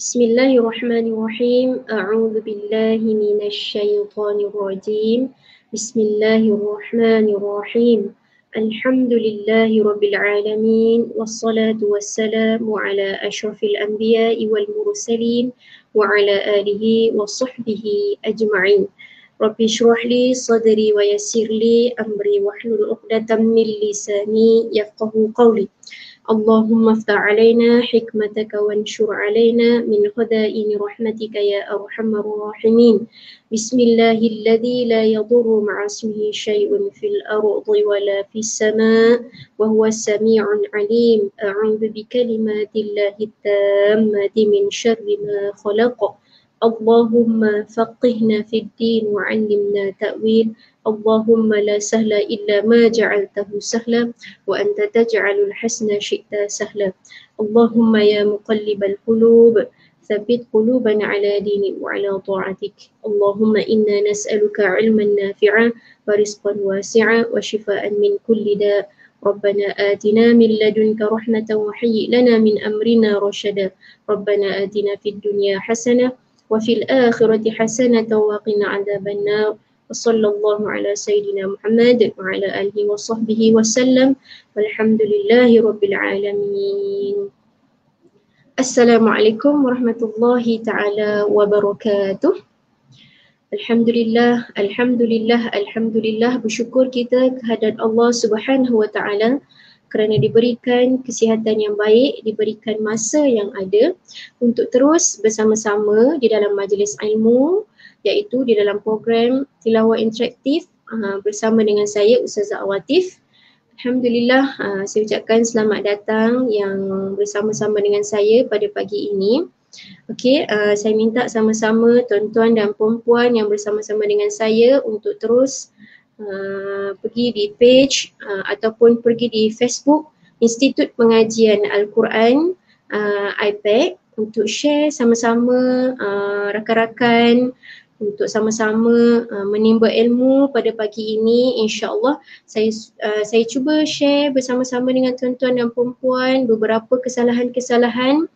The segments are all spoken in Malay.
بسم الله الرحمن الرحيم أعوذ بالله من الشيطان الرجيم بسم الله الرحمن الرحيم الحمد لله رب العالمين والصلاة والسلام على أشرف الأنبياء والمرسلين وعلى آله وصحبه أجمعين رب اشرح لي صدري ويسر لي أمري واحلل عقدة من لساني يفقه قولي اللهم افتح علينا حكمتك وانشر علينا من خدائن رحمتك يا أرحم الراحمين بسم الله الذي لا يضر مع اسمه شيء في الأرض ولا في السماء وهو السميع العليم أعوذ بكلمات الله التامة من شر ما خلق اللهم فقهنا في الدين وعلمنا تأويل اللهم لا سهل إلا ما جعلته سهلا وأنت تجعل الحسن شئت سهلا اللهم يا مقلب القلوب ثبت قلوبنا على دينك وعلى طاعتك اللهم إنا نسألك علما نافعا ورزقا واسعا وشفاء من كل داء ربنا آتنا من لدنك رحمة وحي لنا من أمرنا رشدا ربنا آتنا في الدنيا حسنة وفي الآخرة حسنة وقنا عذاب النار وصلى الله على سيدنا محمد وعلى آله وصحبه وسلم والحمد لله رب العالمين السلام عليكم ورحمة الله تعالى وبركاته الحمد لله الحمد لله الحمد لله بشكر كتاب هدى الله سبحانه وتعالى kerana diberikan kesihatan yang baik, diberikan masa yang ada untuk terus bersama-sama di dalam majlis ilmu iaitu di dalam program Tilawah Interaktif ah, bersama dengan saya Ustazah Awatif. Alhamdulillah ah, saya ucapkan selamat datang yang bersama-sama dengan saya pada pagi ini. Okey, uh, saya minta sama-sama tuan-tuan dan puan-puan yang bersama-sama dengan saya untuk terus Uh, pergi di page uh, ataupun pergi di Facebook Institut Pengajian Al-Quran uh, IPEC untuk share sama-sama uh, rakan-rakan untuk sama-sama uh, menimba ilmu pada pagi ini insyaallah saya uh, saya cuba share bersama-sama dengan tuan-tuan dan puan-puan beberapa kesalahan-kesalahan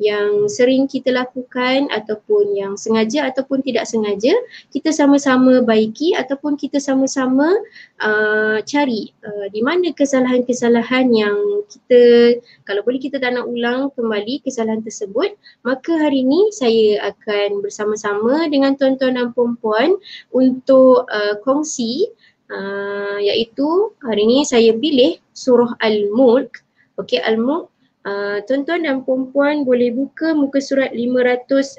yang sering kita lakukan ataupun yang sengaja ataupun tidak sengaja kita sama-sama baiki ataupun kita sama-sama uh, cari uh, di mana kesalahan-kesalahan yang kita kalau boleh kita tak nak ulang kembali kesalahan tersebut maka hari ini saya akan bersama-sama dengan tuan-tuan dan puan-puan untuk uh, kongsi Uh, iaitu hari ini saya pilih surah Al-Mulk. Okey, Al-Mulk Ah, tuan-tuan dan puan-puan boleh buka muka surat 562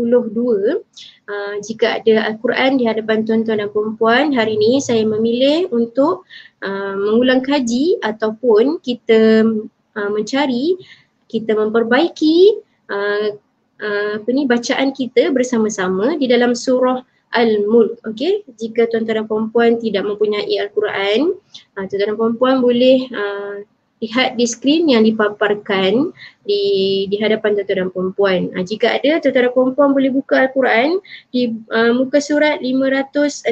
uh, ah, jika ada Al-Quran di hadapan tuan-tuan dan puan-puan hari ini saya memilih untuk uh, mengulang kaji ataupun kita uh, mencari kita memperbaiki uh, uh, apa ni bacaan kita bersama-sama di dalam surah Al-Mulk. Okay, jika tuan-tuan dan puan-puan tidak mempunyai Al-Quran, uh, tuan-tuan dan puan-puan boleh uh, lihat di skrin yang dipaparkan di di hadapan tuan-tuan dan puan-puan. Ha, jika ada tuan-tuan dan puan-puan boleh buka al-Quran di uh, muka surat 562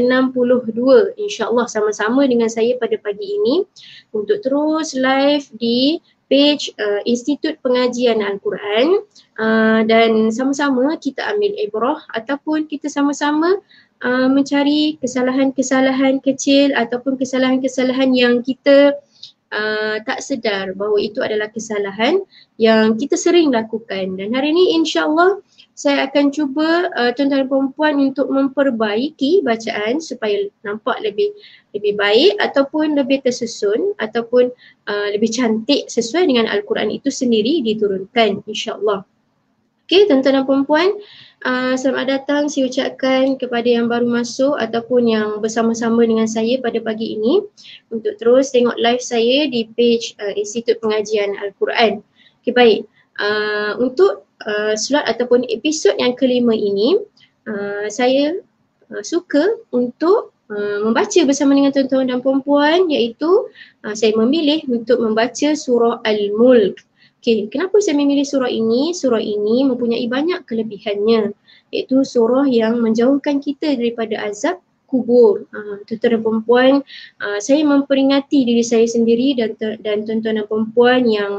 insya-Allah sama-sama dengan saya pada pagi ini untuk terus live di page uh, Institut Pengajian Al-Quran uh, dan sama-sama kita ambil ibrah ataupun kita sama-sama uh, mencari kesalahan-kesalahan kecil ataupun kesalahan-kesalahan yang kita uh, tak sedar bahawa itu adalah kesalahan yang kita sering lakukan dan hari ini Insya Allah saya akan cuba uh, tuan-tuan dan puan untuk memperbaiki bacaan supaya nampak lebih lebih baik ataupun lebih tersusun ataupun uh, lebih cantik sesuai dengan al-Quran itu sendiri diturunkan insyaallah. Okey tuan-tuan dan puan uh, Ah, selamat datang saya ucapkan kepada yang baru masuk ataupun yang bersama-sama dengan saya pada pagi ini untuk terus tengok live saya di page uh, Institut Pengajian Al-Quran. Okey baik. Uh, untuk uh, slot ataupun episod yang kelima ini uh, saya uh, suka untuk Uh, membaca bersama dengan tuan-tuan dan puan-puan iaitu uh, saya memilih untuk membaca surah Al-Mulk. Okey, kenapa saya memilih surah ini? Surah ini mempunyai banyak kelebihannya iaitu surah yang menjauhkan kita daripada azab kubur. Ha, tuan-tuan dan perempuan, ha, saya memperingati diri saya sendiri dan dan tuan-tuan dan perempuan yang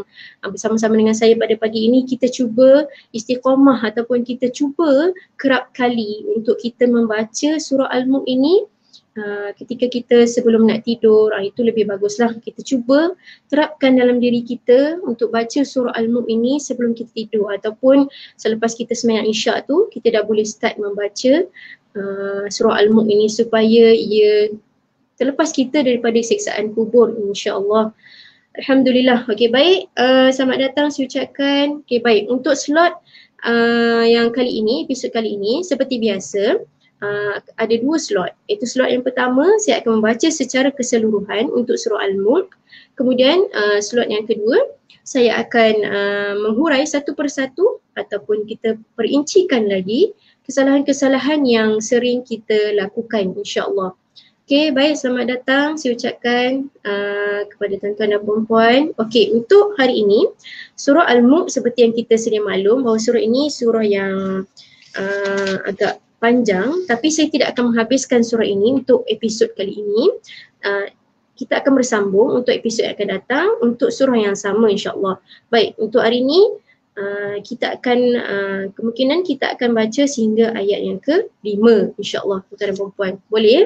ha, bersama-sama dengan saya pada pagi ini kita cuba istiqamah ataupun kita cuba kerap kali untuk kita membaca surah Al-Mu'in Ah, ketika kita sebelum nak tidur uh, itu lebih baguslah kita cuba terapkan dalam diri kita untuk baca surah al-mum ini sebelum kita tidur ataupun selepas kita semayang isyak tu kita dah boleh start membaca uh, surah al-mum ini supaya ia terlepas kita daripada siksaan kubur insya-Allah. Alhamdulillah. Okey baik, uh, selamat datang saya ucapkan. Okey baik, untuk slot uh, yang kali ini, episod kali ini seperti biasa, uh, ada dua slot. Itu slot yang pertama saya akan membaca secara keseluruhan untuk surah Al-Mulk. Kemudian uh, slot yang kedua saya akan uh, menghurai satu persatu ataupun kita perincikan lagi kesalahan-kesalahan yang sering kita lakukan Insyaallah. allah Okey, baik selamat datang. Saya ucapkan uh, kepada tuan-tuan dan puan-puan. Okey, untuk hari ini surah Al-Mulk seperti yang kita sedia maklum bahawa surah ini surah yang uh, agak panjang tapi saya tidak akan menghabiskan surah ini untuk episod kali ini. Uh, kita akan bersambung untuk episod yang akan datang untuk surah yang sama insyaAllah. Baik, untuk hari ini uh, kita akan, uh, kemungkinan kita akan baca sehingga ayat yang ke-5 insyaAllah tuan-tuan dan perempuan. Boleh ya?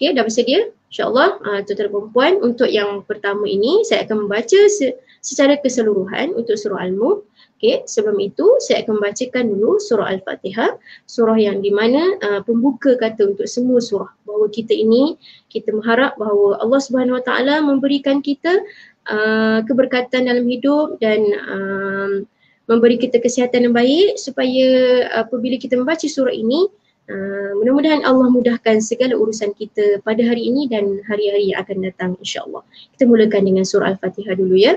Okey, dah bersedia? InsyaAllah uh, tuan-tuan dan perempuan untuk yang pertama ini saya akan membaca se- secara keseluruhan untuk surah Al-Mulk. Okay, sebelum itu saya akan membacakan dulu surah Al-Fatihah, surah yang di mana uh, pembuka kata untuk semua surah bahawa kita ini kita mengharap bahawa Allah Subhanahu Wa Taala memberikan kita uh, keberkatan dalam hidup dan uh, memberi kita kesihatan yang baik supaya uh, apabila kita membaca surah ini uh, mudah-mudahan Allah mudahkan segala urusan kita pada hari ini dan hari-hari yang akan datang insya-Allah. Kita mulakan dengan surah Al-Fatihah dulu ya.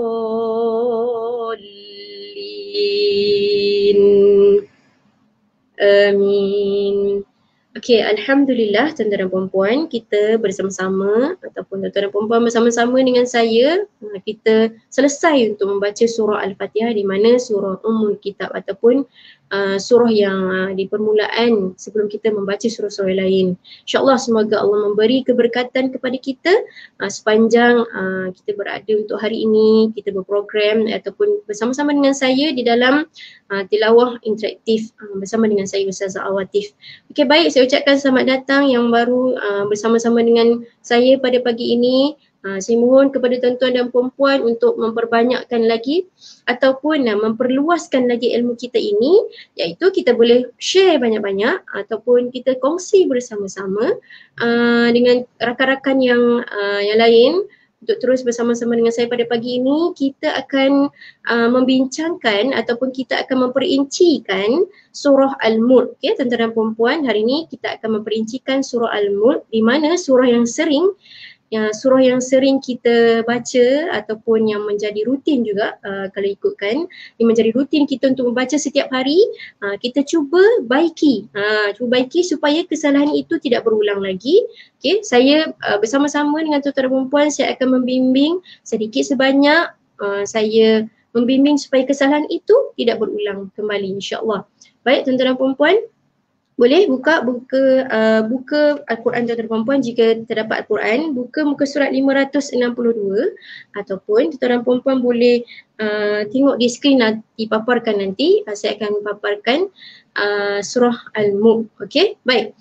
Amin. Okay, Alhamdulillah tuan-tuan dan puan-puan kita bersama-sama ataupun tuan-tuan dan puan-puan bersama-sama dengan saya hmm, kita selesai untuk membaca surah Al-Fatihah di mana surah Ummul Kitab ataupun Uh, surah yang uh, di permulaan sebelum kita membaca surah-surah lain. InsyaAllah semoga Allah memberi keberkatan kepada kita uh, sepanjang uh, kita berada untuk hari ini, kita berprogram ataupun bersama-sama dengan saya di dalam uh, tilawah interaktif uh, bersama dengan saya Ustazah Awatif. Okey baik saya ucapkan selamat datang yang baru uh, bersama-sama dengan saya pada pagi ini. Uh, saya mohon kepada tuan-tuan dan puan-puan untuk memperbanyakkan lagi ataupun uh, memperluaskan lagi ilmu kita ini iaitu kita boleh share banyak-banyak ataupun kita kongsi bersama-sama uh, dengan rakan-rakan yang uh, yang lain untuk terus bersama-sama dengan saya pada pagi ini kita akan uh, membincangkan ataupun kita akan memperincikan surah al-mulk ya tuan-tuan dan puan-puan hari ini kita akan memperincikan surah al-mulk di mana surah yang sering yang surah yang sering kita baca ataupun yang menjadi rutin juga uh, kalau ikutkan yang menjadi rutin kita untuk membaca setiap hari uh, kita cuba baiki uh, cuba baiki supaya kesalahan itu tidak berulang lagi okey saya uh, bersama-sama dengan tuan-tuan dan puan saya akan membimbing sedikit sebanyak uh, saya membimbing supaya kesalahan itu tidak berulang kembali insyaallah baik tuan-tuan dan puan boleh buka buka uh, buka al-Quran tuan-tuan dan puan jika terdapat al-Quran buka muka surat 562 ataupun tuan-tuan dan puan boleh uh, tengok di skrin lah, nanti paparkan nanti uh, saya akan paparkan uh, surah al-Mulk okey baik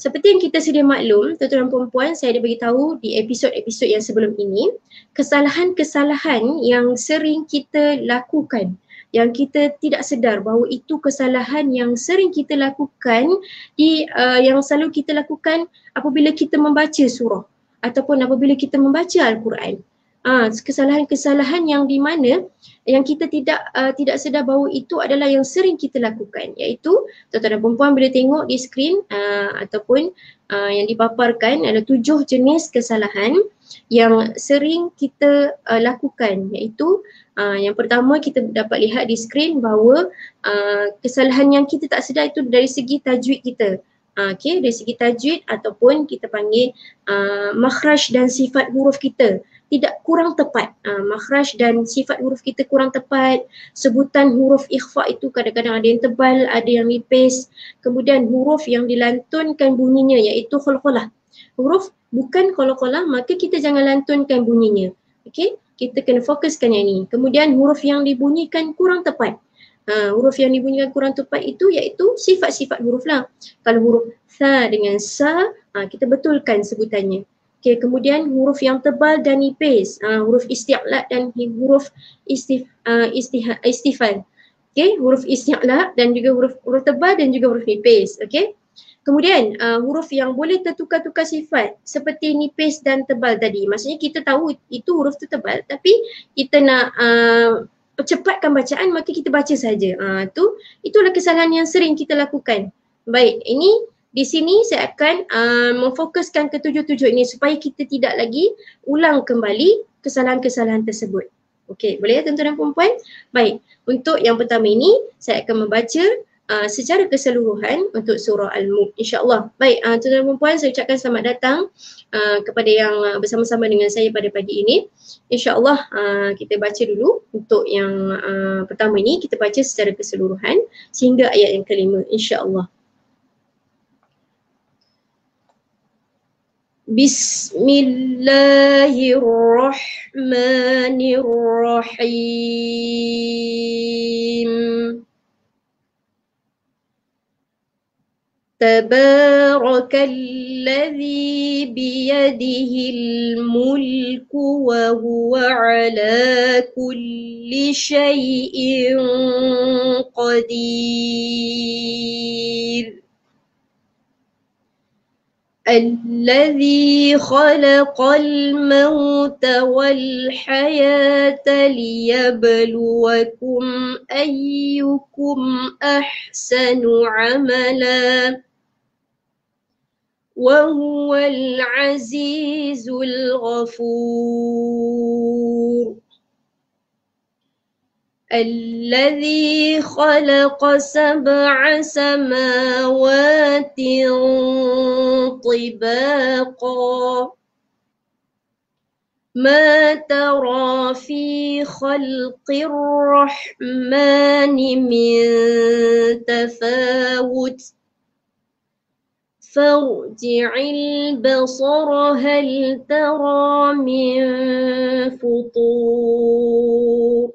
seperti yang kita sedia maklum tuan-tuan dan puan saya ada bagi tahu di episod-episod yang sebelum ini kesalahan-kesalahan yang sering kita lakukan yang kita tidak sedar bahawa itu kesalahan yang sering kita lakukan di uh, yang selalu kita lakukan apabila kita membaca surah ataupun apabila kita membaca al-Quran. Ah kesalahan-kesalahan yang di mana yang kita tidak uh, tidak sedar bahawa itu adalah yang sering kita lakukan iaitu tuan-tuan dan puan-puan bila tengok di skrin uh, ataupun uh, yang dipaparkan ada tujuh jenis kesalahan yang sering kita uh, lakukan iaitu uh, yang pertama kita dapat lihat di skrin bahawa uh, kesalahan yang kita tak sedar itu dari segi tajwid kita. Uh, okay, dari segi tajwid ataupun kita panggil uh, makhraj dan sifat huruf kita tidak kurang tepat. Uh, makhraj dan sifat huruf kita kurang tepat. Sebutan huruf ikhfa itu kadang-kadang ada yang tebal, ada yang nipis. Kemudian huruf yang dilantunkan bunyinya iaitu khulkhulah huruf bukan kolah-kolah maka kita jangan lantunkan bunyinya. Okey, kita kena fokuskan yang ni. Kemudian huruf yang dibunyikan kurang tepat. Ha, huruf yang dibunyikan kurang tepat itu iaitu sifat-sifat huruf lah. Kalau huruf sa dengan sa, ha, kita betulkan sebutannya. Okey, kemudian huruf yang tebal dan nipis. Ha, huruf istiqlat dan huruf istif, uh, ha, istih, ha, istifan. Okey, huruf istiqlat dan juga huruf, huruf tebal dan juga huruf nipis. Okey. Kemudian uh, huruf yang boleh tertukar-tukar sifat seperti nipis dan tebal tadi. Maksudnya kita tahu itu huruf itu tebal tapi kita nak uh, cepatkan bacaan maka kita baca saja. Uh, tu itulah kesalahan yang sering kita lakukan. Baik, ini di sini saya akan uh, memfokuskan ketujuh-tujuh ini supaya kita tidak lagi ulang kembali kesalahan-kesalahan tersebut. Okey, boleh ya tuan-tuan dan puan-puan? Baik, untuk yang pertama ini saya akan membaca uh, secara keseluruhan untuk surah Al-Mulk insyaAllah. Baik, uh, tuan-tuan dan perempuan saya ucapkan selamat datang uh, kepada yang uh, bersama-sama dengan saya pada pagi ini. InsyaAllah uh, kita baca dulu untuk yang uh, pertama ini kita baca secara keseluruhan sehingga ayat yang kelima insyaAllah. بسم الله الرحمن الرحيم تبارك الذي بيده الملك وهو على كل شيء قدير الذي خلق الموت والحياة ليبلوكم أيكم أحسن عملاً وهو العزيز الغفور الذي خلق سبع سماوات طباقا ما ترى في خلق الرحمن من تفاوت فارجع البصر هل ترى من فطور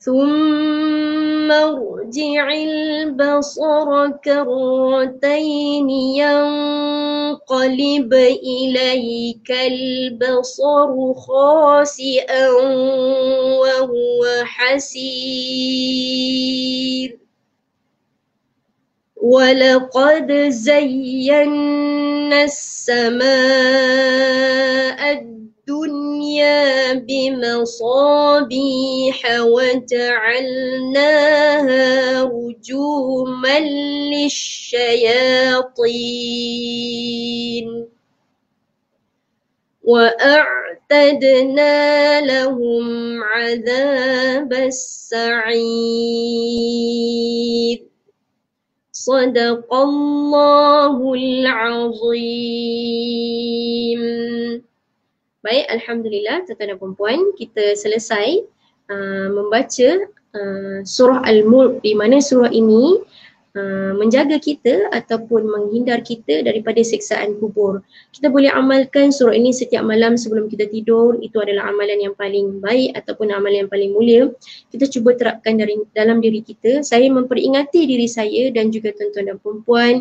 ثم ارجع البصر كرتين ينقلب إليك البصر خاسئا وهو حسير ولقد زينا السماء الدنيا بمصابيح وجعلناها رجوما للشياطين وأعتدنا لهم عذاب السعير صدق الله العظيم Baik, Alhamdulillah, tuan-tuan dan puan kita selesai uh, membaca uh, surah Al-Mulk di mana surah ini uh, menjaga kita ataupun menghindar kita daripada siksaan kubur. Kita boleh amalkan surah ini setiap malam sebelum kita tidur. Itu adalah amalan yang paling baik ataupun amalan yang paling mulia. Kita cuba terapkan dari dalam diri kita. Saya memperingati diri saya dan juga tuan-tuan dan perempuan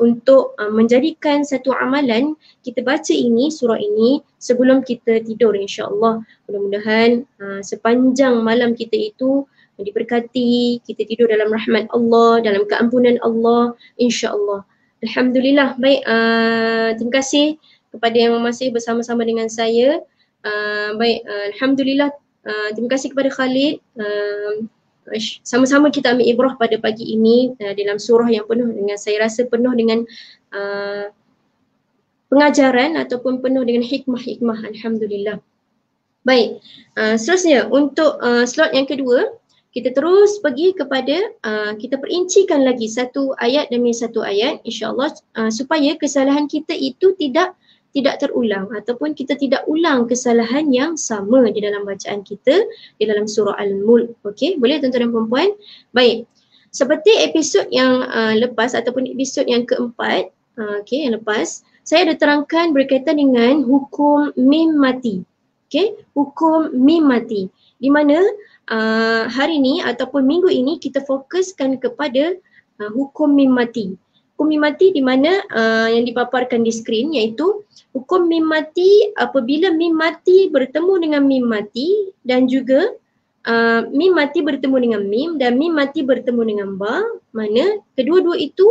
untuk uh, menjadikan satu amalan kita baca ini surah ini sebelum kita tidur insyaallah mudah-mudahan uh, sepanjang malam kita itu uh, diberkati kita tidur dalam rahmat Allah dalam keampunan Allah insyaallah alhamdulillah baik uh, terima kasih kepada yang masih bersama-sama dengan saya uh, baik uh, alhamdulillah uh, terima kasih kepada Khalid uh, sama-sama kita ambil ibrah pada pagi ini uh, dalam surah yang penuh dengan saya rasa penuh dengan uh, pengajaran ataupun penuh dengan hikmah-hikmah Alhamdulillah. Baik, uh, seterusnya untuk uh, slot yang kedua, kita terus pergi kepada, uh, kita perincikan lagi satu ayat demi satu ayat insyaAllah uh, supaya kesalahan kita itu tidak tidak terulang ataupun kita tidak ulang kesalahan yang sama di dalam bacaan kita di dalam surah Al-Mulk. Okey, boleh tuan-tuan dan puan Baik. Seperti episod yang uh, lepas ataupun episod yang keempat, uh, okey, yang lepas, saya ada terangkan berkaitan dengan hukum mim mati. Okay, hukum mim mati. Di mana uh, hari ini ataupun minggu ini kita fokuskan kepada uh, hukum mim mati. Hukum mim mati di mana uh, yang dipaparkan di skrin iaitu hukum mim mati apabila mim mati bertemu dengan mim mati dan juga uh, mim mati bertemu dengan mim dan mim mati bertemu dengan ba mana kedua-dua itu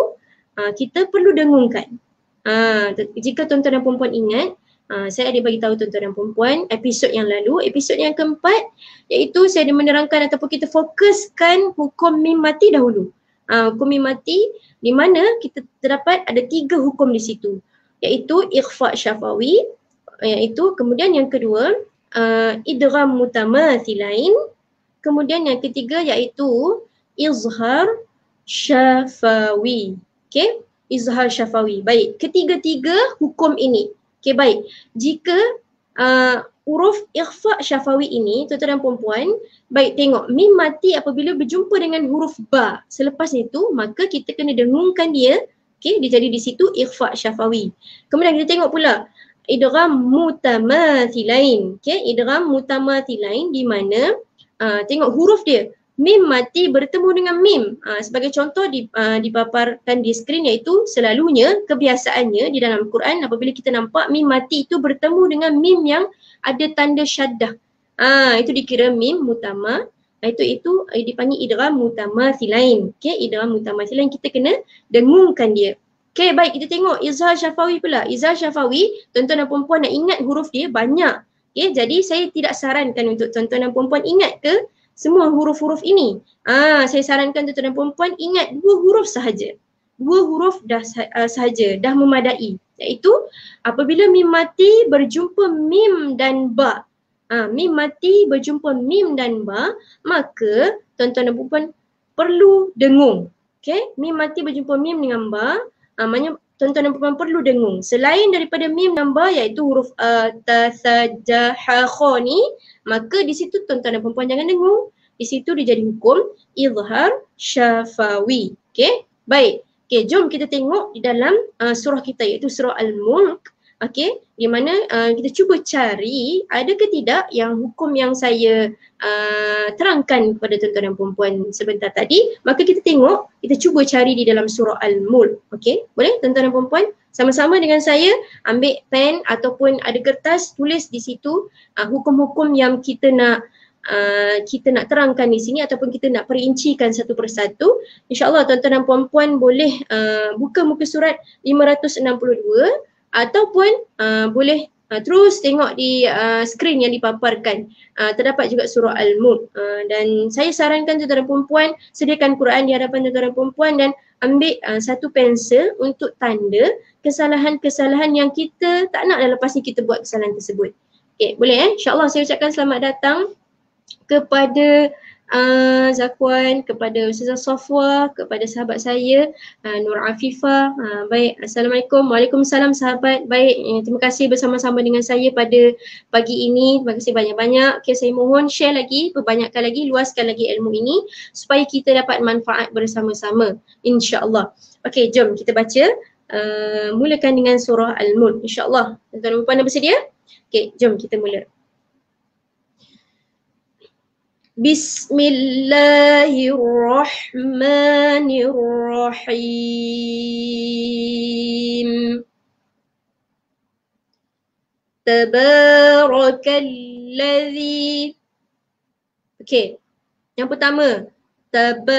uh, kita perlu dengungkan Ah, jika tuan-tuan dan puan-puan ingat, Uh, saya ada bagi tahu tuan-tuan dan puan-puan episod yang lalu, episod yang keempat iaitu saya ada menerangkan ataupun kita fokuskan hukum mim mati dahulu. Uh, hukum mim mati di mana kita terdapat ada tiga hukum di situ iaitu ikhfa syafawi iaitu kemudian yang kedua uh, idram mutama thilain kemudian yang ketiga iaitu izhar syafawi. Okay izhar syafawi. Baik, ketiga-tiga hukum ini. Okey, baik. Jika uh, uruf ikhfa syafawi ini, tuan-tuan dan puan-puan, baik tengok, mim mati apabila berjumpa dengan huruf ba. Selepas itu, maka kita kena dengungkan dia. Okey, dia jadi di situ ikhfa syafawi. Kemudian kita tengok pula, idgham mutamathilain. Okey, idgham mutamathilain di mana uh, tengok huruf dia mim mati bertemu dengan mim. Ha, sebagai contoh di, uh, dipaparkan di skrin iaitu selalunya kebiasaannya di dalam Quran apabila kita nampak mim mati itu bertemu dengan mim yang ada tanda syaddah. Ha, itu dikira mim mutama itu itu dipanggil idgham mutama silain. Okay, idgham mutama silain kita kena dengungkan dia. Okay, baik kita tengok Izzah syafawi pula. Izzah syafawi, tuan-tuan dan puan nak ingat huruf dia banyak. Okay, jadi saya tidak sarankan untuk tuan-tuan dan puan ingat ke semua huruf-huruf ini. Ah, saya sarankan tuan-tuan dan puan-puan ingat dua huruf sahaja. Dua huruf dah ah, sahaja, dah memadai. Iaitu apabila mim mati berjumpa mim dan ba. Ah, mim mati berjumpa mim dan ba, maka tuan-tuan dan puan-puan perlu dengung. Okay, mim mati berjumpa mim dengan ba, ah, maknanya tuan-tuan dan puan-puan perlu dengung. Selain daripada mim nambah iaitu huruf uh, ta sa ja ha kha ni, maka di situ tuan-tuan dan puan-puan jangan dengung. Di situ dia jadi hukum izhar syafawi. Okey. Baik. Okey, jom kita tengok di dalam uh, surah kita iaitu surah Al-Mulk okey di mana uh, kita cuba cari ada ke tidak yang hukum yang saya uh, terangkan kepada tuan-tuan dan puan-puan sebentar tadi maka kita tengok kita cuba cari di dalam surah al-mulk okey boleh tuan-tuan dan puan-puan sama-sama dengan saya ambil pen ataupun ada kertas tulis di situ uh, hukum-hukum yang kita nak Uh, kita nak terangkan di sini ataupun kita nak perincikan satu persatu insyaAllah tuan-tuan dan puan-puan boleh uh, buka muka surat 562 ataupun uh, boleh uh, terus tengok di uh, skrin yang dipaparkan uh, terdapat juga surah al-mulk uh, dan saya sarankan tuan-tuan perempuan sediakan Quran di hadapan tuan-tuan perempuan dan ambil uh, satu pensel untuk tanda kesalahan-kesalahan yang kita tak nak dah lepas ni kita buat kesalahan tersebut. Okay boleh eh? insya saya ucapkan selamat datang kepada uh, Zakwan, kepada Ustazah Sofwa, kepada sahabat saya uh, Nur Afifah. Ah, uh, baik, Assalamualaikum. Waalaikumsalam sahabat. Baik, uh, terima kasih bersama-sama dengan saya pada pagi ini. Terima kasih banyak-banyak. Okay, saya mohon share lagi, perbanyakkan lagi, luaskan lagi ilmu ini supaya kita dapat manfaat bersama-sama. InsyaAllah. Okay, jom kita baca. Uh, mulakan dengan surah Al-Mulk. InsyaAllah. Tuan-tuan dan bersedia? Okay, jom kita mula. Bismillahirrahmanirrahim. الله الرحمن yang pertama تب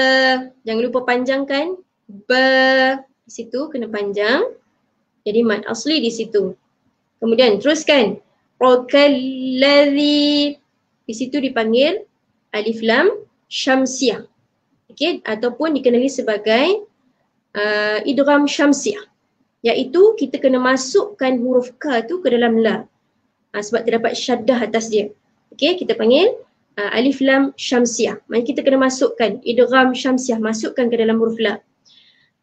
jangan lupa panjangkan ب di situ kena panjang jadi mad asli di situ kemudian teruskan rakallazi di situ dipanggil alif lam syamsiah. Okey ataupun dikenali sebagai uh, idgham syamsiah. Iaitu kita kena masukkan huruf k tu ke dalam la. Ha, ah, sebab terdapat syaddah atas dia. Okey kita panggil uh, alif lam syamsiah. Maksudnya kita kena masukkan idram syamsiah masukkan ke dalam huruf la.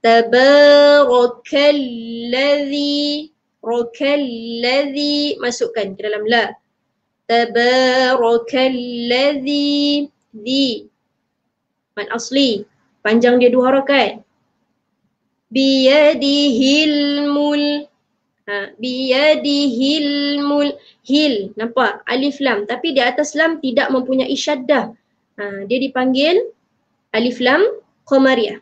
tabarokalladhi rokalladhi masukkan ke dalam la. تبارك الذي ذي من panjang dia dua harakat بيده mul, ha, بيده المل هل نampak alif lam tapi di atas lam tidak mempunyai syaddah ha, dia dipanggil alif lam قمريا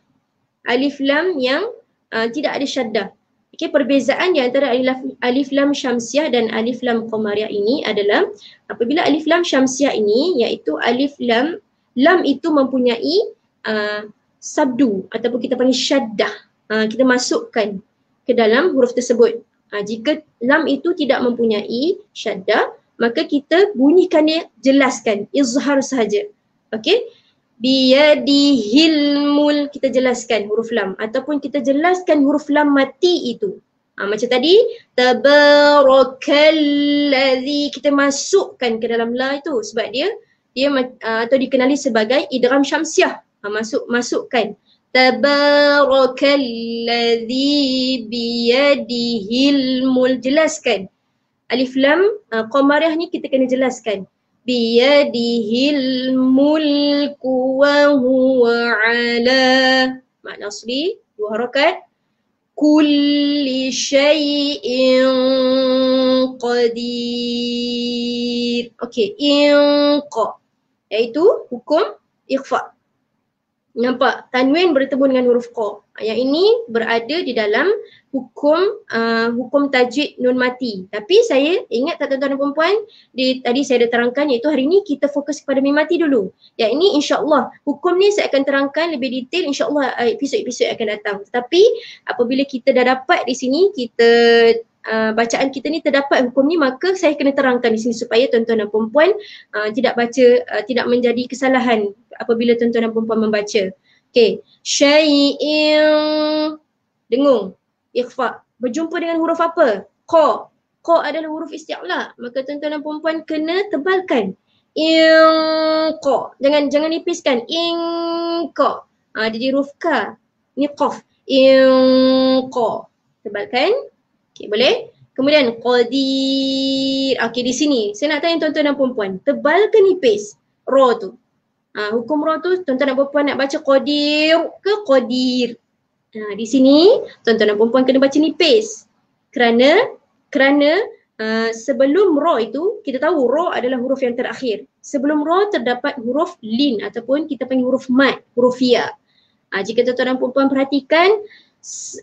alif lam yang uh, tidak ada syaddah Okay perbezaan di antara alif, alif lam syamsiah dan alif lam komariah ini adalah apabila alif lam syamsiah ini iaitu alif lam lam itu mempunyai uh, sabdu ataupun kita panggil syaddah. Uh, kita masukkan ke dalam huruf tersebut. Uh, jika lam itu tidak mempunyai syaddah, maka kita bunyikan dia jelaskan izhar sahaja. okay biyadihil mulk kita jelaskan huruf lam ataupun kita jelaskan huruf lam mati itu ha, macam tadi tabarakallazi kita masukkan ke dalam la itu sebab dia dia ah, atau dikenali sebagai idgham syamsiah ha, masuk masukkan tabarakallazi biyadihil mulk jelaskan alif lam uh, ni kita kena jelaskan biyadihil mulku wa huwa ala makna asli dua harakat kulli syai'in qadir okey in qa iaitu hukum ikhfa nampak tanwin bertemu dengan huruf qa yang ini berada di dalam hukum uh, hukum tajwid nun mati. Tapi saya ingat tak tuan-tuan dan puan-puan, di, tadi saya dah terangkan iaitu hari ini kita fokus kepada mim mati dulu. Yang ini insyaAllah hukum ni saya akan terangkan lebih detail insyaAllah uh, episod-episod akan datang. Tapi apabila kita dah dapat di sini, kita Uh, bacaan kita ni terdapat hukum ni maka saya kena terangkan di sini supaya tuan-tuan dan puan-puan uh, tidak baca uh, tidak menjadi kesalahan apabila tuan-tuan dan puan-puan membaca. Okay. Syai'in. Dengung. Ikhfa. Berjumpa dengan huruf apa? Ko. Ko adalah huruf istiqla. Maka tuan-tuan dan perempuan kena tebalkan. Ing ko. Jangan jangan nipiskan. Ing ko. Ha, jadi huruf ka. Ni qaf. Ing ko. Tebalkan. Okay boleh? Kemudian qadir. Okay di sini. Saya nak tanya tuan-tuan dan perempuan. Tebalkan nipis. Ro tu. Ha, hukum roh tu tuan-tuan dan perempuan nak baca qadir ke qadir. Ha, di sini tuan-tuan dan perempuan kena baca nipis. Kerana kerana uh, sebelum roh itu kita tahu roh adalah huruf yang terakhir. Sebelum roh terdapat huruf lin ataupun kita panggil huruf mat, huruf ya. Ha, jika tuan-tuan dan perempuan perhatikan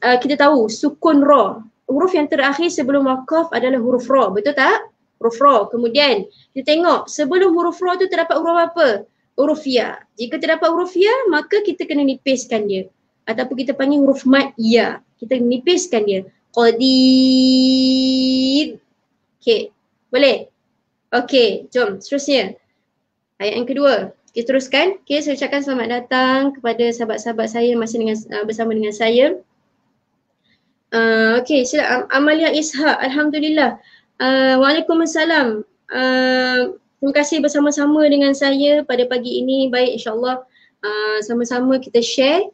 uh, kita tahu sukun roh. Huruf yang terakhir sebelum wakaf adalah huruf roh. Betul tak? Huruf roh. Kemudian kita tengok sebelum huruf roh tu terdapat huruf apa? huruf ya. Jika terdapat huruf ya, maka kita kena nipiskan dia. Ataupun kita panggil huruf mat ya. Kita nipiskan dia. Qadid. Okay. Boleh? Okay. Jom. Seterusnya. Ayat yang kedua. Kita teruskan. Okay. Saya ucapkan selamat datang kepada sahabat-sahabat saya yang masih dengan, uh, bersama dengan saya. Uh, okay. Sila. Amalia Ishak. Alhamdulillah. Uh, Waalaikumsalam. Uh, Terima kasih bersama-sama dengan saya pada pagi ini. Baik insyaAllah uh, sama-sama kita share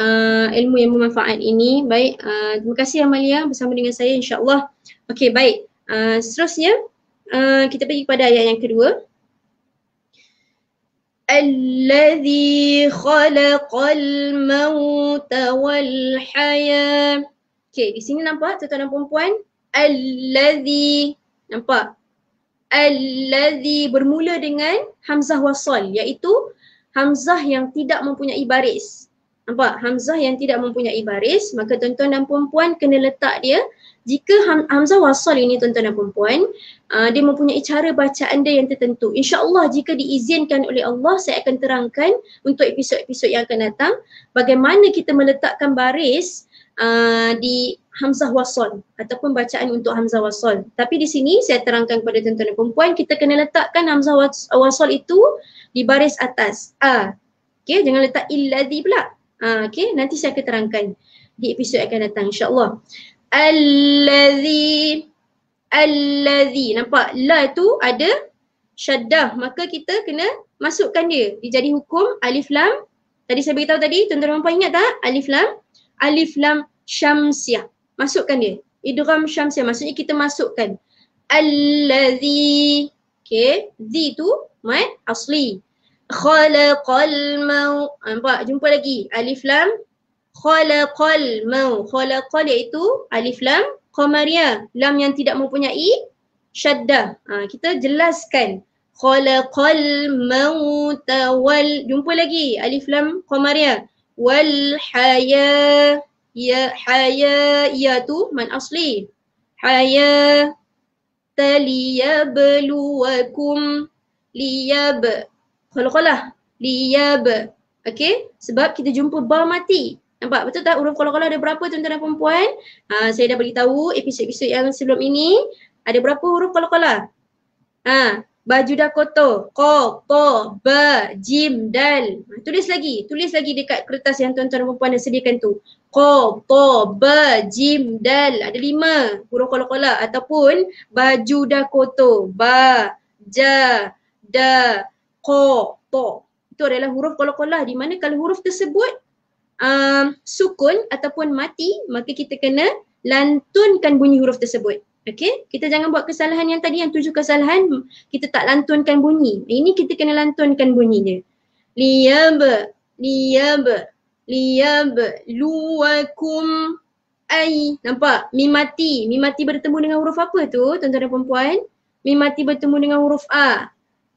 uh, ilmu yang bermanfaat ini. Baik, uh, terima kasih Amalia bersama dengan saya insyaAllah. Okey, baik. Uh, seterusnya, uh, kita pergi kepada ayat yang kedua. Al-Ladhi الذي خلق Wal والحياة Okay, di sini nampak tuan-tuan dan puan-puan الذي, nampak allazi bermula dengan hamzah Wasol, iaitu hamzah yang tidak mempunyai baris. Nampak? Hamzah yang tidak mempunyai baris, maka tuan-tuan dan puan kena letak dia. Jika hamzah Wasol ini tuan-tuan dan puan uh, dia mempunyai cara bacaan dia yang tertentu. Insya-Allah jika diizinkan oleh Allah, saya akan terangkan untuk episod-episod yang akan datang bagaimana kita meletakkan baris uh, di Hamzah Wasol ataupun bacaan untuk Hamzah Wasol. Tapi di sini saya terangkan kepada tuan-tuan dan perempuan kita kena letakkan Hamzah Wasol itu di baris atas. A. Okey, jangan letak illazi pula. Ha, okey, nanti saya akan terangkan di episod akan datang insya-Allah. Allazi allazi nampak la tu ada syaddah maka kita kena masukkan dia. Dia jadi hukum alif lam. Tadi saya beritahu tadi tuan-tuan dan perempuan ingat tak? Alif lam alif lam syamsiah masukkan dia idgham syamsiah maksudnya kita masukkan allazi okay zi tu mai asli khalaqal mau ah, nampak jumpa lagi alif lam khalaqal mau khalaqal iaitu alif lam qamariyah lam yang tidak mempunyai syaddah ah, ha, kita jelaskan khalaqal mauta tawal jumpa lagi alif lam qamariyah wal haya ya haya ya tu man asli haya taliya beluakum liyab liya be okay sebab kita jumpa ba mati Nampak betul tak huruf qalqalah ada berapa tuan-tuan dan puan Ha, saya dah beritahu episod-episod yang sebelum ini ada berapa huruf qalqalah? Ha, baju dah kotor. Qa, ta, ba, jim, dal. Ha, tulis lagi. Tulis lagi dekat kertas yang tuan-tuan dan puan-puan dah sediakan tu. Koto, be, jim, dal. Ada lima huruf kola ataupun baju dah koto. Ba, ja, da, ko, to. Itu adalah huruf kola di mana kalau huruf tersebut um, sukun ataupun mati maka kita kena lantunkan bunyi huruf tersebut. Okay, kita jangan buat kesalahan yang tadi yang tujuh kesalahan kita tak lantunkan bunyi. Ini kita kena lantunkan bunyinya. Liam, liam liyabluwakum ai nampak mimati mimati bertemu dengan huruf apa tu tuan-tuan dan puan-puan mimati bertemu dengan huruf a ah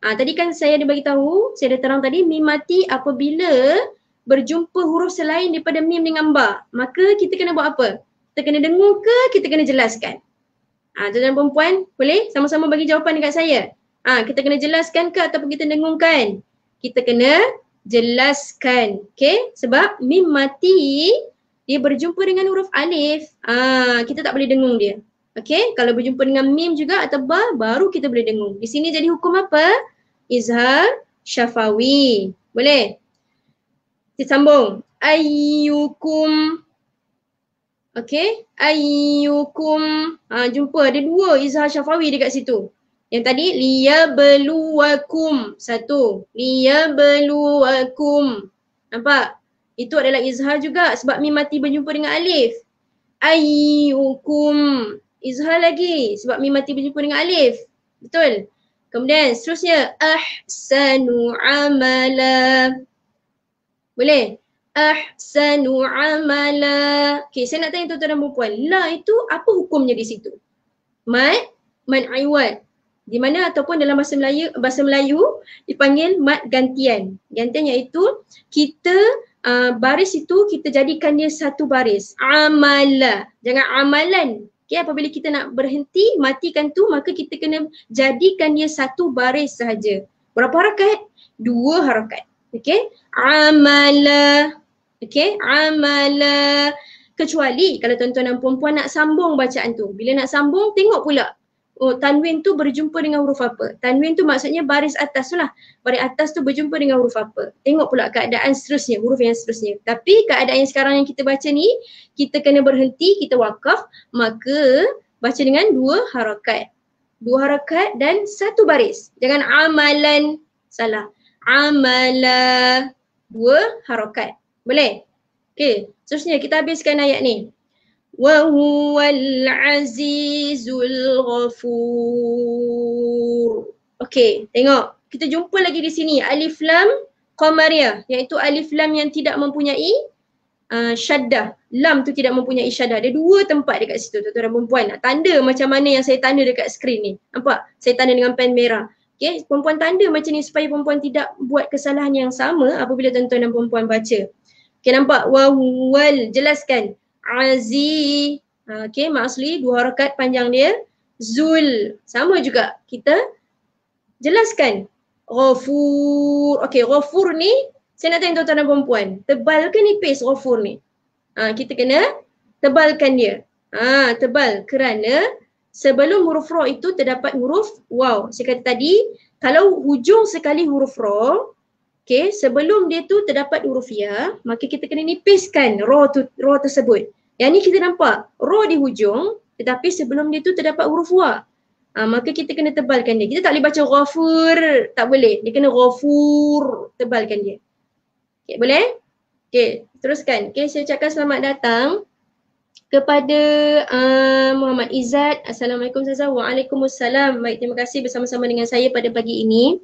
ha, tadi kan saya ada bagi tahu saya ada terang tadi mimati apabila berjumpa huruf selain daripada mim dengan ba maka kita kena buat apa kita kena dengung ke kita kena jelaskan ah ha, tuan-tuan dan puan-puan boleh sama-sama bagi jawapan dekat saya ah ha, kita kena jelaskan ke ataupun kita dengungkan kita kena jelaskan. Okay? Sebab mim mati dia berjumpa dengan huruf alif. Ah, kita tak boleh dengung dia. Okay? Kalau berjumpa dengan mim juga atau ba, baru kita boleh dengung. Di sini jadi hukum apa? Izhar syafawi. Boleh? Kita sambung. Ayyukum. Okay? Ayyukum. Ah, jumpa ada dua izhar syafawi dekat situ. Yang tadi liya beluwakum. Satu. Liya beluwakum. apa Itu adalah izhar juga sebab mi mati berjumpa dengan alif. Ayyukum. Izhar lagi sebab mi mati berjumpa dengan alif. Betul? Kemudian seterusnya ahsanu amala. Boleh? Ahsanu amala. Okay, saya nak tanya tuan-tuan dan puan. La itu apa hukumnya di situ? Mat, man iwat di mana ataupun dalam bahasa Melayu bahasa Melayu dipanggil mat gantian. Gantian iaitu kita uh, baris itu kita jadikan dia satu baris. Amala. Jangan amalan. Okey apabila kita nak berhenti matikan tu maka kita kena jadikan dia satu baris sahaja. Berapa harakat? Dua harakat. Okey. Amala. Okey. Amala. Kecuali kalau tuan-tuan dan puan-puan nak sambung bacaan tu. Bila nak sambung tengok pula oh tanwin tu berjumpa dengan huruf apa. Tanwin tu maksudnya baris atas tu lah. Baris atas tu berjumpa dengan huruf apa. Tengok pula keadaan seterusnya, huruf yang seterusnya. Tapi keadaan yang sekarang yang kita baca ni, kita kena berhenti, kita wakaf, maka baca dengan dua harakat. Dua harakat dan satu baris. Jangan amalan, salah. Amala, dua harakat. Boleh? Okay, seterusnya kita habiskan ayat ni. وهو العزيز الغفور Okay, tengok. Kita jumpa lagi di sini. Alif Lam Qamariyah. Iaitu Alif Lam yang tidak mempunyai uh, syaddah. Lam tu tidak mempunyai syaddah. Ada dua tempat dekat situ, tuan-tuan dan perempuan. Nak tanda macam mana yang saya tanda dekat skrin ni. Nampak? Saya tanda dengan pen merah. Okay, perempuan tanda macam ni supaya perempuan tidak buat kesalahan yang sama apabila tuan-tuan dan perempuan baca. Okay, nampak? Wawal. Jelaskan azi okay, mak asli dua harakat panjang dia zul sama juga kita jelaskan ghafur okay, ghafur ni saya nak tanya tuan-tuan dan puan-puan tebal ke nipis ghafur ni ha, kita kena tebalkan dia ha, tebal kerana sebelum huruf ra itu terdapat huruf waw saya kata tadi kalau hujung sekali huruf ra Okay, sebelum dia tu terdapat huruf ya, maka kita kena nipiskan raw tu raw tersebut. Yang ni kita nampak ro di hujung tetapi sebelum dia tu terdapat huruf wa. Ha, maka kita kena tebalkan dia. Kita tak boleh baca ghafur, tak boleh. Dia kena ghafur, tebalkan dia. Okey, boleh? Okey, teruskan. Okey, saya ucapkan selamat datang kepada uh, Muhammad Izzat. Assalamualaikum Ustazah. Waalaikumsalam. Baik, terima kasih bersama-sama dengan saya pada pagi ini.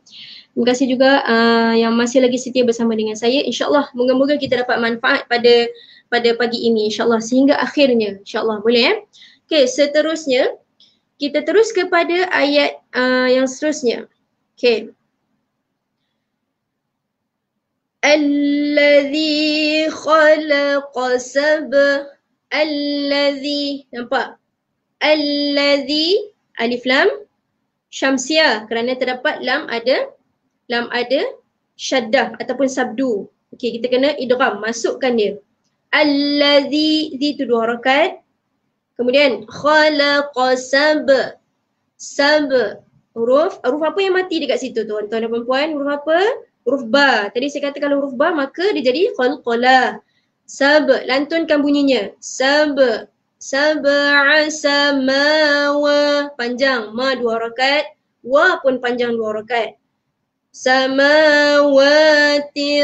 Terima kasih juga uh, yang masih lagi setia bersama dengan saya. InsyaAllah, moga-moga kita dapat manfaat pada pada pagi ini insyaAllah sehingga akhirnya insyaAllah boleh eh. Okay seterusnya kita terus kepada ayat uh, yang seterusnya. Okay. Alladhi khalaqa sabah Alladhi nampak? Alladhi alif lam syamsia kerana terdapat lam ada lam ada syaddah ataupun sabdu. Okey kita kena idgham masukkan dia alladhi di tu dua rakaat kemudian khalaqa sab sab huruf huruf apa yang mati dekat situ tuan-tuan dan puan huruf apa huruf ba tadi saya kata kalau huruf ba maka dia jadi qalqala sab lantunkan bunyinya sab sab'a sama panjang ma dua rakaat wa pun panjang dua rakaat samawati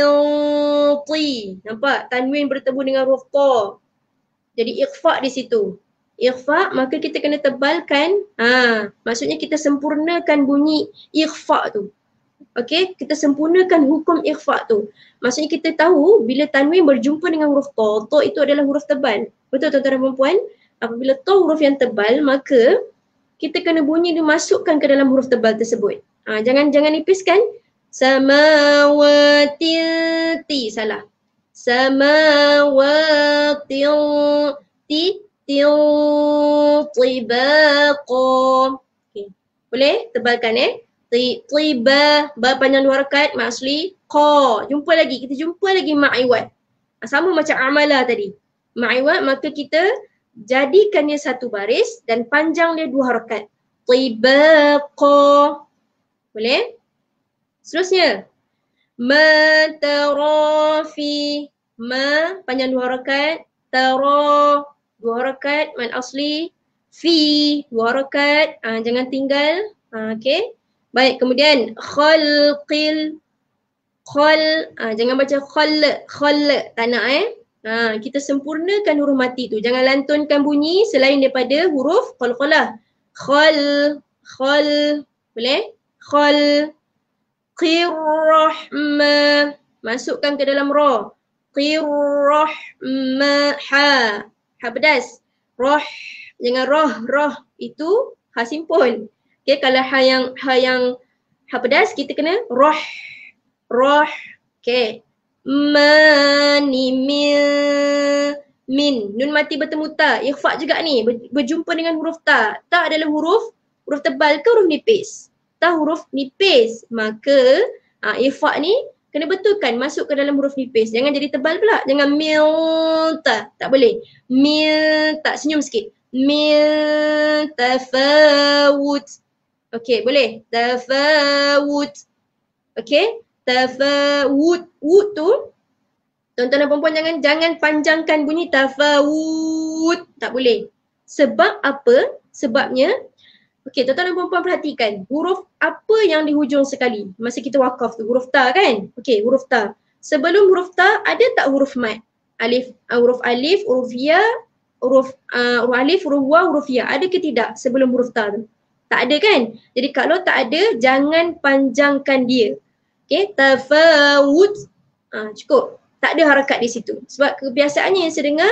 ti nampak tanwin bertemu dengan huruf ta jadi ikhfa di situ ikhfa maka kita kena tebalkan ha maksudnya kita sempurnakan bunyi ikhfa tu okey kita sempurnakan hukum ikhfa tu maksudnya kita tahu bila tanwin berjumpa dengan huruf ta ta itu adalah huruf tebal betul tuan-tuan dan puan apabila ta huruf yang tebal maka kita kena bunyi dimasukkan ke dalam huruf tebal tersebut Ha, jangan jangan nipis kan? Samawati salah. Samawati ti ti tibaqo. Okay. Boleh tebalkan eh? Ti tiba ba panjang dua rakaat mak asli qa. Jumpa lagi. Kita jumpa lagi mak iwat. Ha, sama macam amala tadi. Mak iwat maka kita jadikannya satu baris dan panjang dia dua rakaat. Tibaqo. Okay. Boleh? Seterusnya. Menterofi. ma panjang dua harakat. Tero, dua harakat. Man asli. Fi, dua harakat. Ha, ah, jangan tinggal. Ha, ah, okay. Baik, kemudian. Khalqil. Khal. Ha, jangan baca khal. Khal. Tak nak eh. Ha, kita sempurnakan huruf mati tu. Jangan lantunkan bunyi selain daripada huruf khal-khalah. Khal. Khal. Boleh? qirrahma masukkan ke dalam ra qirrahma ha ha pedas roh jangan roh roh itu ha simpul okey kalau ha yang ha yang ha pedas kita kena roh roh okey mani min nun mati bertemu ta ikhfa juga ni berjumpa dengan huruf ta ta adalah huruf huruf tebal ke huruf nipis atau huruf nipis maka ha, ah, ifa ni kena betulkan masuk ke dalam huruf nipis jangan jadi tebal pula jangan mil ta tak boleh mil tak senyum sikit mil tafawut okey boleh tafawut okey tafawut wut tu tuan-tuan dan puan-puan jangan jangan panjangkan bunyi tafawut tak boleh sebab apa sebabnya Okey, tuan-tuan dan puan-puan perhatikan huruf apa yang di hujung sekali masa kita wakaf tu huruf ta kan? Okey, huruf ta. Sebelum huruf ta ada tak huruf mat? Alif, uh, huruf alif, huruf ya, huruf, uh, huruf alif, huruf wa, huruf ya. Ada ke tidak sebelum huruf ta tu? Tak ada kan? Jadi kalau tak ada, jangan panjangkan dia. Okey, tafawud. Uh, ah, cukup. Tak ada harakat di situ. Sebab kebiasaannya yang saya dengar,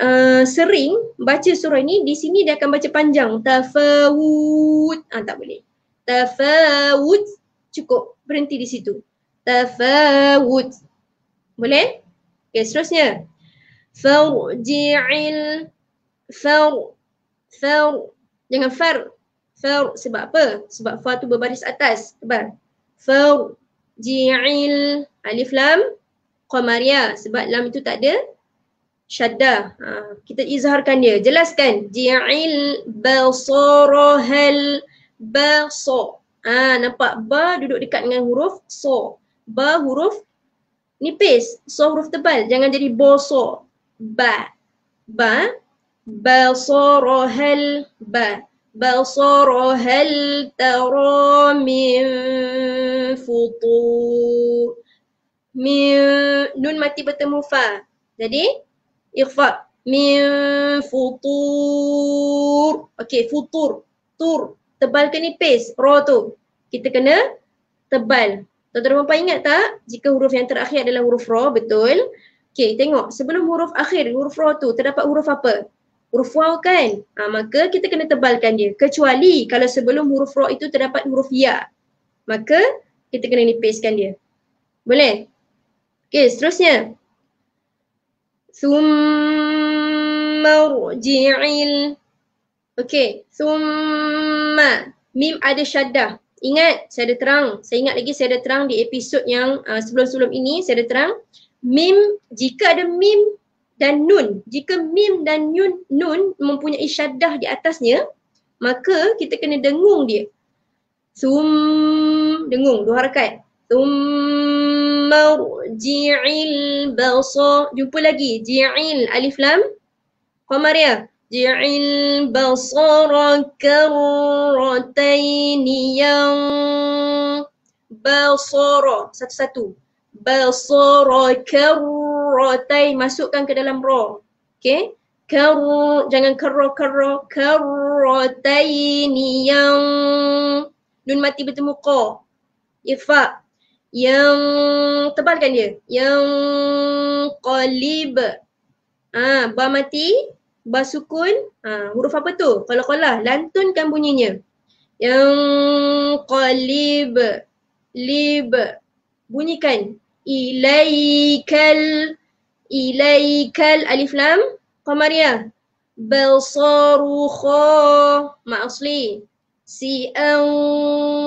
Eh, sering baca surah ini di sini dia akan baca panjang tafawud ah tak boleh tafawud cukup berhenti di situ tafawud boleh okey seterusnya farji'il fa' fa' jangan far fa' sebab apa sebab fa tu berbaris atas tebal farji'il alif lam qamariyah sebab lam itu tak ada syaddah uh, kita izaharkan dia jelaskan ji'il basarahal baso ah uh, nampak ba duduk dekat dengan huruf so ba huruf nipis so huruf tebal jangan jadi boso ba ba basarahal ba basarahal tara min futur min nun mati bertemu fa jadi ikhfa min futur okey futur tur tebalkan nipis ro tu kita kena tebal tuan-tuan puan ingat tak jika huruf yang terakhir adalah huruf ro betul okey tengok sebelum huruf akhir huruf ro tu terdapat huruf apa huruf waw kan ha, maka kita kena tebalkan dia kecuali kalau sebelum huruf ro itu terdapat huruf ya maka kita kena nipiskan dia boleh okey seterusnya ثم ارجع ال Okay, ثم Mim ada syadah Ingat, saya ada terang Saya ingat lagi saya ada terang di episod yang uh, sebelum-sebelum ini Saya ada terang Mim, jika ada mim dan nun Jika mim dan nun, nun mempunyai syadah di atasnya Maka kita kena dengung dia Sum, dengung, dua harakat Sum, marji'il basar. Jumpa lagi. Ji'il alif lam. Qamaria. Ji'il basara karrataini yang basara. Satu-satu. Basara karratai. Masukkan ke dalam ra. Okay. Kar, jangan karra karra. Karrataini yang. Nun mati bertemu ko. Ifak yang tebalkan dia yang qalib ha ba mati ba sukun ha huruf apa tu kalau qalah lantunkan bunyinya yang qalib lib bunyikan ilaikal ilaikal alif lam qamariyah balsaru kha ma asli سيئا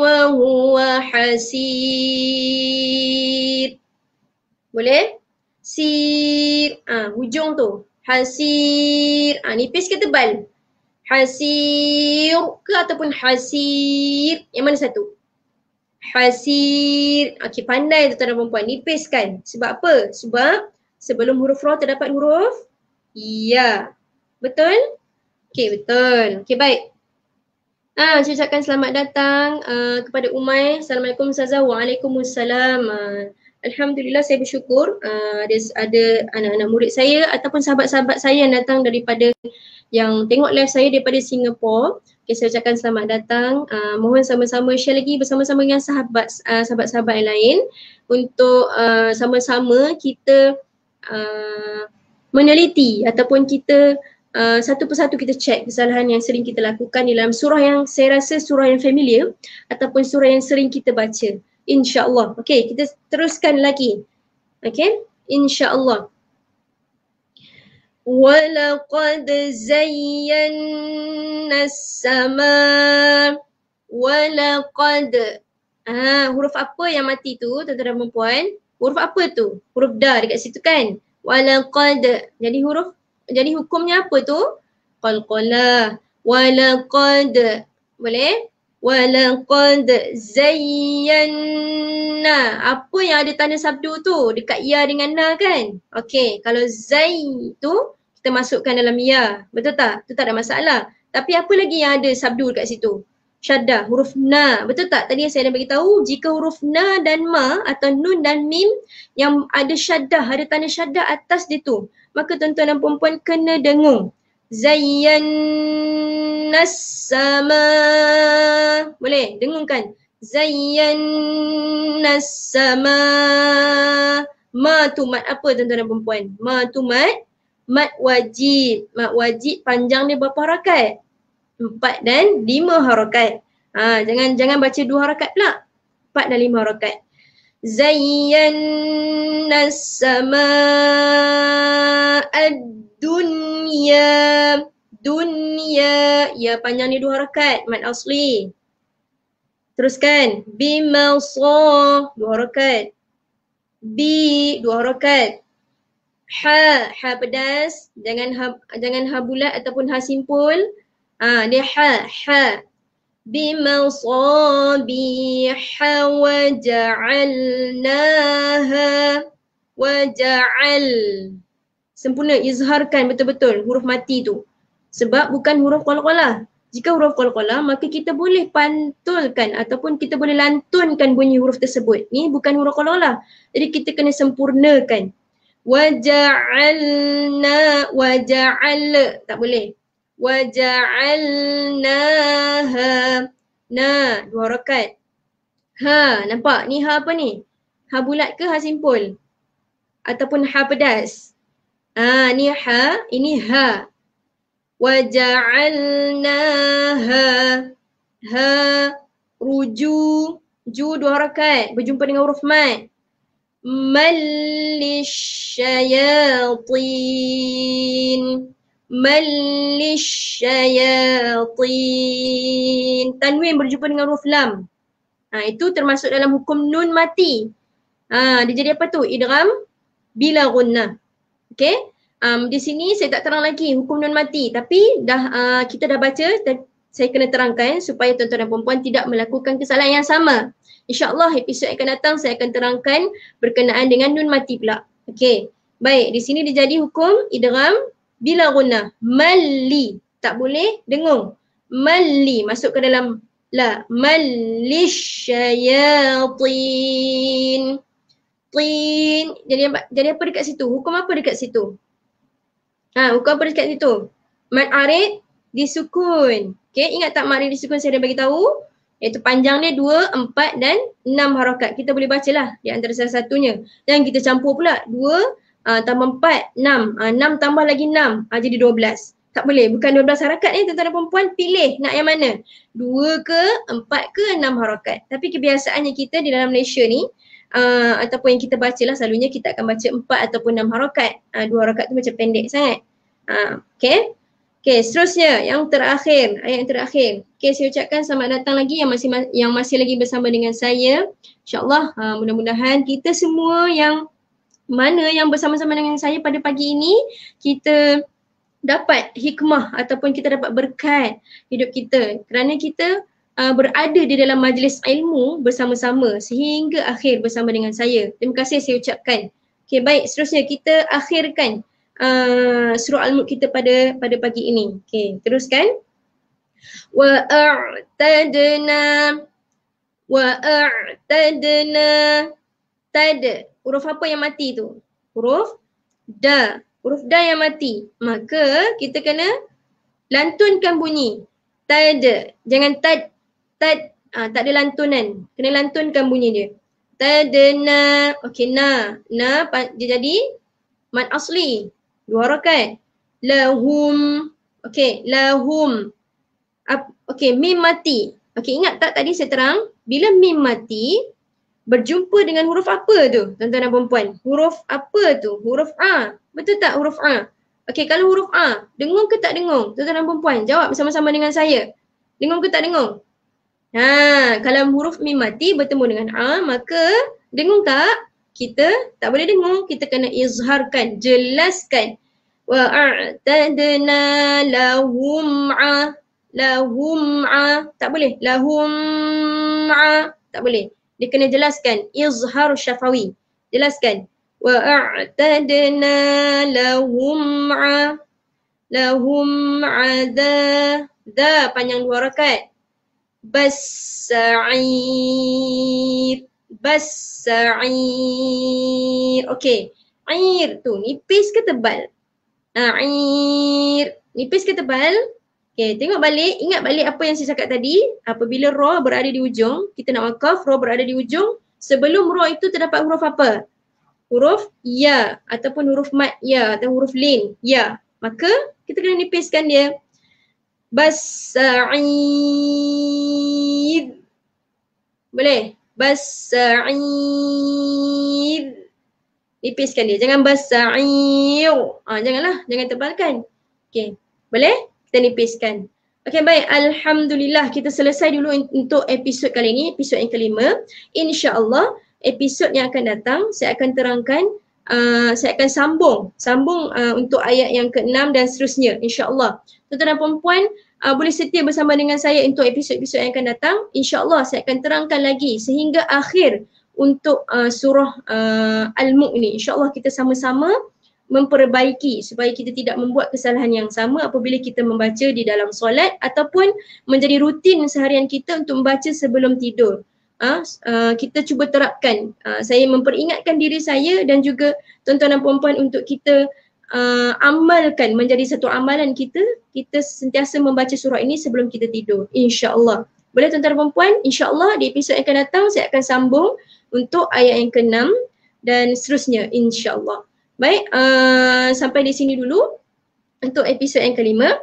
وهو حسير Boleh? Sir. Ha, hujung tu. Hasir. Ha, nipis ke tebal? Hasir ke ataupun hasir? Yang mana satu? Hasir. Okey, pandai tu tuan-tuan puan. Nipis kan? Sebab apa? Sebab sebelum huruf roh terdapat huruf? Ya. Betul? Okey, betul. Okey, baik. Ah, saya ucapkan selamat datang uh, kepada Umay. Assalamualaikum Ustazah. Waalaikumsalam. Uh, Alhamdulillah saya bersyukur uh, ada, anak-anak murid saya ataupun sahabat-sahabat saya yang datang daripada yang tengok live saya daripada Singapura. Okay, saya ucapkan selamat datang. Uh, mohon sama-sama share lagi bersama-sama dengan sahabat, sahabat-sahabat yang lain untuk uh, sama-sama kita uh, meneliti ataupun kita Eh, satu persatu kita cek kesalahan yang sering kita lakukan dalam surah yang saya rasa surah yang familiar ataupun surah yang sering kita baca. InsyaAllah. Okay, kita teruskan lagi. Okay, insyaAllah. وَلَقَدْ زَيَّنَّا السَّمَاءَ وَلَقَدْ Ah, huruf apa yang mati tu, tuan-tuan dan puan Huruf apa tu? Huruf dar. dekat situ kan? Walaqad. Jadi huruf jadi hukumnya apa tu? Qalqalah walaqad boleh? Walaqad zayyanna. Apa yang ada tanda sabdu tu? Dekat ya dengan na kan? Okey, kalau zay tu kita masukkan dalam ya. Betul tak? Tu tak ada masalah. Tapi apa lagi yang ada sabdu dekat situ? syadda huruf na betul tak tadi yang saya dah bagi tahu jika huruf na dan ma atau nun dan mim yang ada syadda ada tanda syadda atas dia tu maka tuan-tuan dan puan kena dengung zayyanas sama boleh dengungkan zayyanas sama ma tu mat apa tuan-tuan dan puan ma tu mat mat wajib mat wajib panjang dia berapa harakat empat dan lima harakat. Ha, jangan jangan baca dua harakat pula. Empat dan lima harakat. Zayyanna sama'a dunya dunya ya panjang ni dua harakat mat asli teruskan bima sa dua harakat bi dua harakat ha ha pedas jangan ha jangan ha bulat ataupun ha simpul Aliha ha bima sabiha wa ja'alnaha wa ja'al sempurna izharkan betul-betul huruf mati tu sebab bukan huruf qalqalah jika huruf qalqalah maka kita boleh pantulkan ataupun kita boleh lantunkan bunyi huruf tersebut ni bukan huruf qalqalah jadi kita kena sempurnakan wa ja'alna tak boleh waja'alnaha na dua rakaat ha nampak ni ha apa ni ha bulat ke ha simpul ataupun ha pedas ah ha, ni ha ini ha waja'alnaha ha ruju ju dua rakaat berjumpa dengan huruf mat mallish mal lisyayatin tanwin berjumpa dengan huruf lam ha, itu termasuk dalam hukum nun mati ha, dia jadi apa tu idram bila gunnah okey um, di sini saya tak terang lagi hukum nun mati tapi dah uh, kita dah baca saya kena terangkan supaya tuan-tuan dan puan tidak melakukan kesalahan yang sama insyaallah episod yang akan datang saya akan terangkan berkenaan dengan nun mati pula okey baik di sini dia jadi hukum idram bila guna mali tak boleh dengung mali masuk ke dalam la malisyayatin tin jadi apa jadi apa dekat situ hukum apa dekat situ ha hukum apa dekat situ mad arid disukun okey ingat tak mad arid disukun saya dah bagi tahu Itu panjang dia 2 4 dan 6 harakat kita boleh bacalah di antara salah satunya dan kita campur pula dua uh, tambah empat, enam, Uh, ah, 6 tambah lagi enam, uh, jadi belas. Tak boleh. Bukan dua belas harakat ni eh, tuan-tuan dan perempuan pilih nak yang mana. Dua ke empat ke enam harakat. Tapi kebiasaannya kita di dalam Malaysia ni Uh, ataupun yang kita baca lah selalunya kita akan baca empat ataupun enam harokat. Uh, dua harokat tu macam pendek sangat. Uh, okay. Okay seterusnya yang terakhir. Ayat yang terakhir. Okay saya ucapkan selamat datang lagi yang masih yang masih lagi bersama dengan saya. InsyaAllah uh, mudah-mudahan kita semua yang mana yang bersama-sama dengan saya pada pagi ini kita dapat hikmah ataupun kita dapat berkat hidup kita kerana kita uh, berada di dalam majlis ilmu bersama-sama sehingga akhir bersama dengan saya. Terima kasih saya ucapkan. Okey baik seterusnya kita akhirkan uh, surah al-mulk kita pada pada pagi ini. Okey teruskan. Wa a'tadna wa a'tadna tad huruf apa yang mati tu? Huruf da. Huruf da yang mati. Maka kita kena lantunkan bunyi. Tad. Jangan tad. Tad. Ha, tak ada lantunan. Kena lantunkan bunyi dia. Tad na. Okey na. Na dia jadi mat asli. Dua rakat. Lahum. Okey. Lahum. Okey. Mim mati. Okey ingat tak tadi saya terang? Bila mim mati, berjumpa dengan huruf apa tu tuan-tuan dan puan-puan? Huruf apa tu? Huruf A. Betul tak huruf A? Okey kalau huruf A, dengung ke tak dengung? Tuan-tuan dan puan-puan jawab bersama sama dengan saya. Dengung ke tak dengung? Ha, kalau huruf mim mati bertemu dengan A maka dengung tak? Kita tak boleh dengung, kita kena izharkan, jelaskan. Wa a'tadna lahum'a lahum'a tak boleh lahum'a tak boleh dia kena jelaskan izhar syafawi jelaskan wa a'tadna lahum lahum ada da panjang dua rakaat bas'ir bas'ir okey air tu nipis ke tebal air nipis ke tebal Okay, tengok balik, ingat balik apa yang saya cakap tadi. Apabila roh berada di ujung, kita nak wakaf roh berada di ujung. Sebelum roh itu terdapat huruf apa? Huruf ya ataupun huruf mat ya atau huruf lin ya. Maka kita kena nipiskan dia. Basaid, Boleh? Basaid, Nipiskan dia. Jangan basaid, Ha, ah, janganlah. Jangan tebalkan. Okay. Boleh? kita nipiskan. Okay baik, Alhamdulillah kita selesai dulu untuk episod kali ini, episod yang kelima. Insya Allah episod yang akan datang saya akan terangkan, uh, saya akan sambung, sambung uh, untuk ayat yang keenam dan seterusnya insyaAllah. Tuan-tuan dan perempuan uh, boleh setia bersama dengan saya untuk episod-episod yang akan datang. Insya Allah saya akan terangkan lagi sehingga akhir untuk uh, surah uh, al Insya Allah kita sama-sama memperbaiki supaya kita tidak membuat kesalahan yang sama apabila kita membaca di dalam solat ataupun menjadi rutin seharian kita untuk membaca sebelum tidur. Ha, uh, kita cuba terapkan. Uh, saya memperingatkan diri saya dan juga tuan-tuan dan puan-puan untuk kita uh, amalkan menjadi satu amalan kita, kita sentiasa membaca surah ini sebelum kita tidur. InsyaAllah. Boleh tuan-tuan dan puan-puan? Allah di episod yang akan datang saya akan sambung untuk ayat yang ke-6 dan seterusnya. Allah. Baik, uh, sampai di sini dulu untuk episod yang kelima.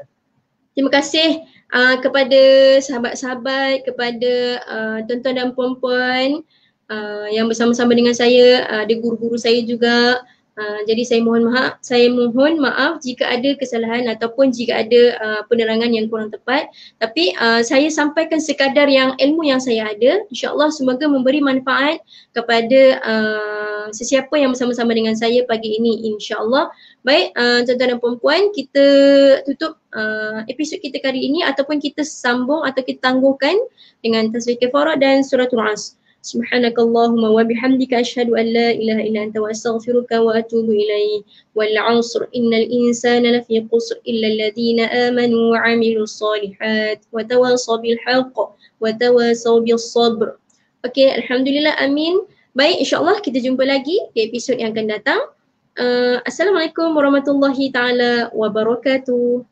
Terima kasih uh, kepada sahabat-sahabat, kepada uh, tuan-tuan dan puan-puan uh, yang bersama-sama dengan saya, uh, ada guru-guru saya juga, Ah, jadi saya mohon maaf saya mohon maaf jika ada kesalahan ataupun jika ada uh, penerangan yang kurang tepat tapi uh, saya sampaikan sekadar yang ilmu yang saya ada insyaallah semoga memberi manfaat kepada uh, sesiapa yang bersama-sama dengan saya pagi ini insyaallah baik uh, tuan-tuan dan puan-puan kita tutup uh, episod kita kali ini ataupun kita sambung atau kita tangguhkan dengan tasbih kafarah dan suratul as سبحانك اللهم وبحمدك أشهد أن لا إله إلا أنت وأستغفرك وأتوب إليه والعصر إن الإنسان لفي قصر إلا الذين آمنوا وعملوا الصالحات وتواصوا بالحق وتواصوا بالصبر Okay, Alhamdulillah, amin. Baik, insyaAllah kita jumpa lagi di episod yang akan datang. Uh, Assalamualaikum warahmatullahi ta'ala wabarakatuh.